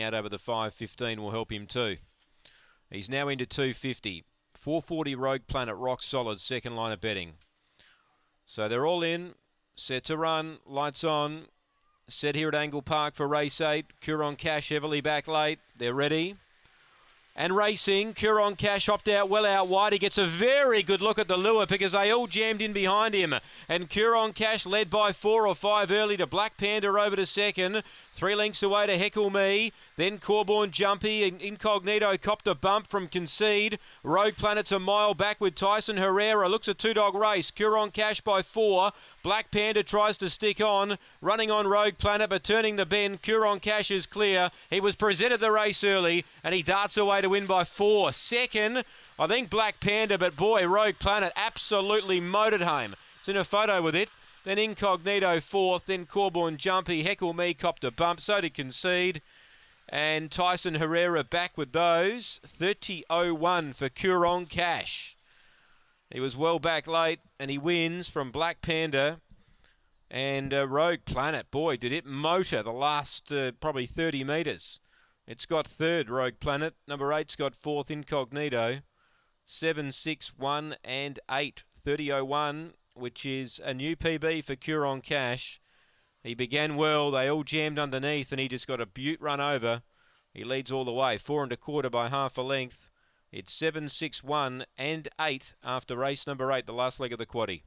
out over the 515 will help him too. He's now into 250. 440 Rogue Planet, rock solid, second line of betting. So they're all in. Set to run. Lights on. Set here at Angle Park for race 8. Curon Cash heavily back late. They're ready. And racing, Curon Cash hopped out well out wide. He gets a very good look at the lure because they all jammed in behind him. And Curon Cash led by four or five early to Black Panda over to second. Three lengths away to Heckle Me. Then Corborn Jumpy and Incognito copped a bump from Concede. Rogue Planet's a mile back with Tyson Herrera. Looks a two-dog race. Curon Cash by four. Black Panda tries to stick on. Running on Rogue Planet but turning the bend. Curon Cash is clear. He was presented the race early and he darts away to win by four. Second, I think Black Panda, but boy, Rogue Planet absolutely motored home. It's in a photo with it. Then Incognito fourth, then Corborn Jumpy, Heckle Me copped a bump, so did Concede. And Tyson Herrera back with those. 30.01 for Curon Cash. He was well back late and he wins from Black Panda and uh, Rogue Planet. Boy, did it motor the last uh, probably 30 metres. It's got third, Rogue Planet. Number eight's got fourth, Incognito. Seven, six, one, and eight. 3001, which is a new PB for Curon Cash. He began well. They all jammed underneath, and he just got a butte run over. He leads all the way, four and a quarter by half a length. It's seven, six, one, and eight after race number eight, the last leg of the quaddy.